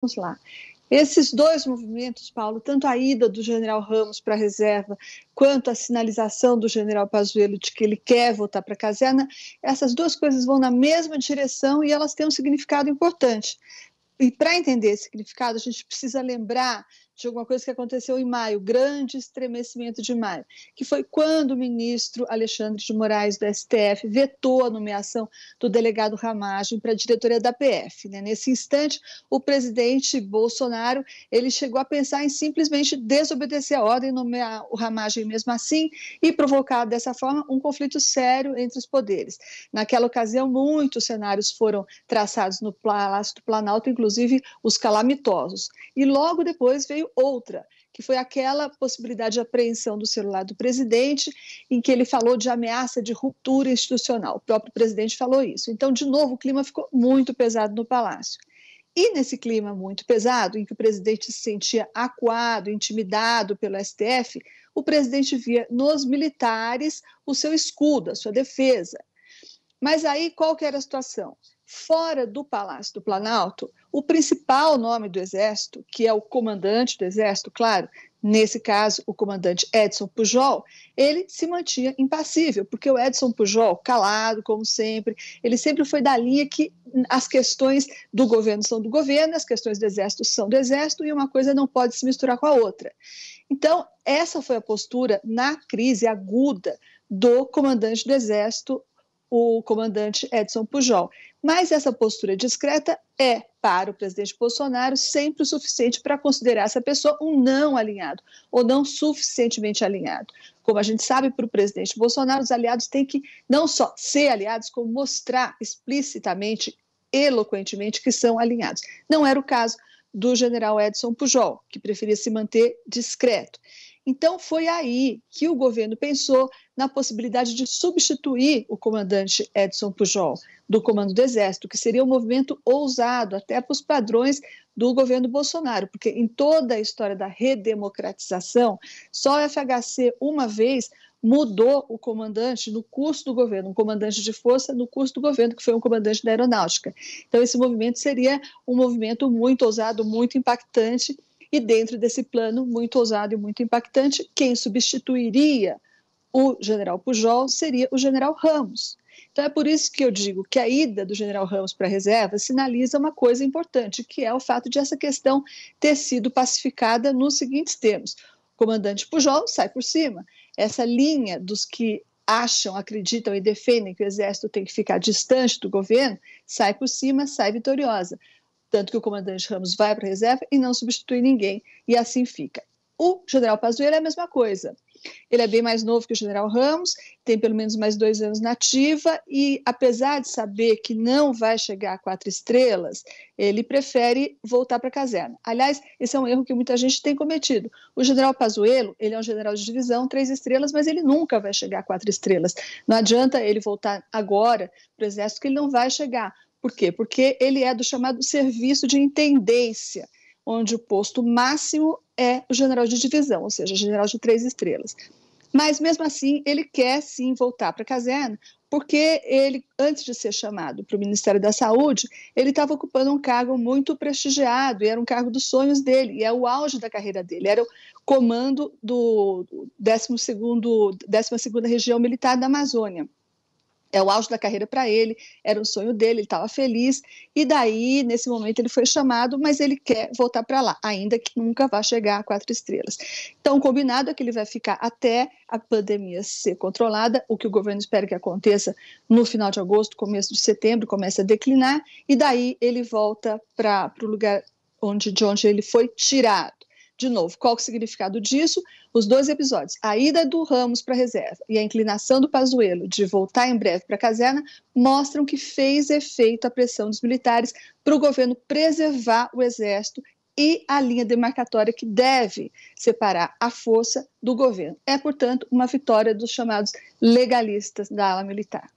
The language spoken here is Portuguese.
Vamos lá. Esses dois movimentos, Paulo, tanto a ida do general Ramos para a reserva, quanto a sinalização do general Pazuello de que ele quer voltar para a caserna, essas duas coisas vão na mesma direção e elas têm um significado importante. E para entender esse significado, a gente precisa lembrar de alguma coisa que aconteceu em maio, grande estremecimento de maio, que foi quando o ministro Alexandre de Moraes do STF vetou a nomeação do delegado Ramagem para a diretoria da PF. Né? Nesse instante, o presidente Bolsonaro ele chegou a pensar em simplesmente desobedecer a ordem, nomear o Ramagem mesmo assim e provocar dessa forma um conflito sério entre os poderes. Naquela ocasião, muitos cenários foram traçados no Palácio do Planalto, inclusive os calamitosos. E logo depois veio outra, que foi aquela possibilidade de apreensão do celular do presidente, em que ele falou de ameaça de ruptura institucional. O próprio presidente falou isso. Então, de novo, o clima ficou muito pesado no Palácio. E nesse clima muito pesado, em que o presidente se sentia acuado, intimidado pelo STF, o presidente via nos militares o seu escudo, a sua defesa. Mas aí qual que era a situação? Fora do Palácio do Planalto, o principal nome do Exército, que é o comandante do Exército, claro, nesse caso o comandante Edson Pujol, ele se mantinha impassível, porque o Edson Pujol, calado como sempre, ele sempre foi da linha que as questões do governo são do governo, as questões do exército são do exército e uma coisa não pode se misturar com a outra. Então, essa foi a postura na crise aguda do comandante do exército o comandante Edson Pujol. Mas essa postura discreta é, para o presidente Bolsonaro, sempre o suficiente para considerar essa pessoa um não alinhado ou não suficientemente alinhado. Como a gente sabe, para o presidente Bolsonaro, os aliados têm que não só ser aliados, como mostrar explicitamente, eloquentemente, que são alinhados. Não era o caso do general Edson Pujol, que preferia se manter discreto. Então, foi aí que o governo pensou na possibilidade de substituir o comandante Edson Pujol do Comando do Exército, que seria um movimento ousado até para os padrões do governo Bolsonaro, porque em toda a história da redemocratização, só o FHC uma vez mudou o comandante no curso do governo, um comandante de força no curso do governo, que foi um comandante da aeronáutica. Então, esse movimento seria um movimento muito ousado, muito impactante e dentro desse plano muito ousado e muito impactante, quem substituiria o general Pujol seria o general Ramos. Então é por isso que eu digo que a ida do general Ramos para a reserva sinaliza uma coisa importante, que é o fato de essa questão ter sido pacificada nos seguintes termos. comandante Pujol sai por cima. Essa linha dos que acham, acreditam e defendem que o exército tem que ficar distante do governo, sai por cima, sai vitoriosa tanto que o comandante Ramos vai para a reserva e não substitui ninguém, e assim fica. O general Pazuello é a mesma coisa. Ele é bem mais novo que o general Ramos, tem pelo menos mais dois anos na ativa e, apesar de saber que não vai chegar a quatro estrelas, ele prefere voltar para a caserna. Aliás, esse é um erro que muita gente tem cometido. O general Pazuello, ele é um general de divisão, três estrelas, mas ele nunca vai chegar a quatro estrelas. Não adianta ele voltar agora para o exército que ele não vai chegar, por quê? Porque ele é do chamado serviço de intendência, onde o posto máximo é o general de divisão, ou seja, general de três estrelas. Mas mesmo assim, ele quer sim voltar para a caserna, porque ele, antes de ser chamado para o Ministério da Saúde, ele estava ocupando um cargo muito prestigiado, e era um cargo dos sonhos dele, e é o auge da carreira dele, era o comando do 12º, Região Militar da Amazônia. É o auge da carreira para ele, era um sonho dele, ele estava feliz. E daí, nesse momento, ele foi chamado, mas ele quer voltar para lá, ainda que nunca vá chegar a quatro estrelas. Então, combinado é que ele vai ficar até a pandemia ser controlada, o que o governo espera que aconteça no final de agosto, começo de setembro, começa a declinar, e daí ele volta para o lugar onde, de onde ele foi tirado. De novo, qual é o significado disso? Os dois episódios, a ida do Ramos para a reserva e a inclinação do Pazuello de voltar em breve para a caserna, mostram que fez efeito a pressão dos militares para o governo preservar o exército e a linha demarcatória que deve separar a força do governo. É, portanto, uma vitória dos chamados legalistas da ala militar.